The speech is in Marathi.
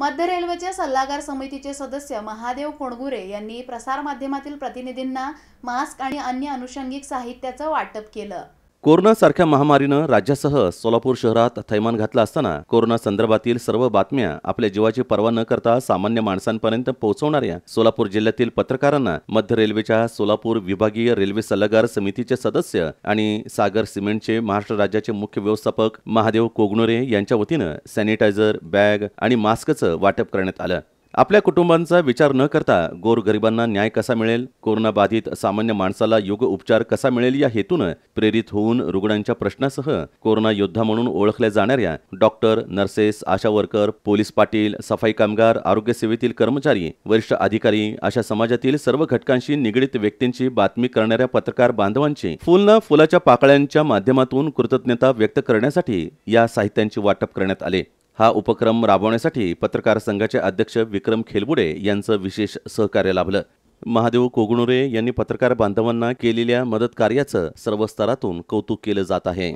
मध्य रेल्वेच्या सल्लागार समितीचे सदस्य महादेव कोणगुरे यांनी प्रसारमाध्यमातील प्रतिनिधींना मास्क आणि अन्य अनुषंगिक साहित्याचं वाटप केलं कोरोनासारख्या महामारीनं राज्यासह सोलापूर शहरात थैमान घातला असताना कोरोना संदर्भातील सर्व बातम्या आपल्या जीवाची पर्वा न करता सामान्य माणसांपर्यंत पोहोचवणाऱ्या सोलापूर जिल्ह्यातील पत्रकारांना मध्य रेल्वेच्या सोलापूर विभागीय रेल्वे सल्लागार समितीचे सदस्य आणि सागर सिमेंटचे महाराष्ट्र राज्याचे मुख्य व्यवस्थापक महादेव कोगनोरे यांच्या वतीनं सॅनिटायझर बॅग आणि मास्कचं वाटप करण्यात आलं आपल्या कुटुंबांचा विचार न करता गोरगरिबांना न्याय कसा मिळेल कोरोनाबाधित सामान्य माणसाला योग उपचार कसा मिळेल या हेतूनं प्रेरित होऊन रुग्णांच्या प्रश्नासह कोरोना योद्धा म्हणून ओळखल्या जाणाऱ्या doctor nurses ASHA worker police Patil सफाई कामगार आरोग्य सेवेतील कर्मचारी वरिष्ठ अधिकारी अशा समाजातील सर्व घटकांशी निगडीत व्यक्तींची बातमी करणाऱ्या पत्रकार बांधवांची फुलना फुलाच्या पाकळ्यांच्या माध्यमातून कृतज्ञता व्यक्त करण्यासाठी या साहित्यांचे वाटप करण्यात आले हा उपक्रम राबवण्यासाठी पत्रकार संघाचे अध्यक्ष विक्रम खेलबुडे यांचं विशेष सहकार्य लाभलं महादेव कोगणुरे यांनी पत्रकार बांधवांना केलेल्या मदतकार्याचं सर्व स्तरातून कौतुक केलं जात आहे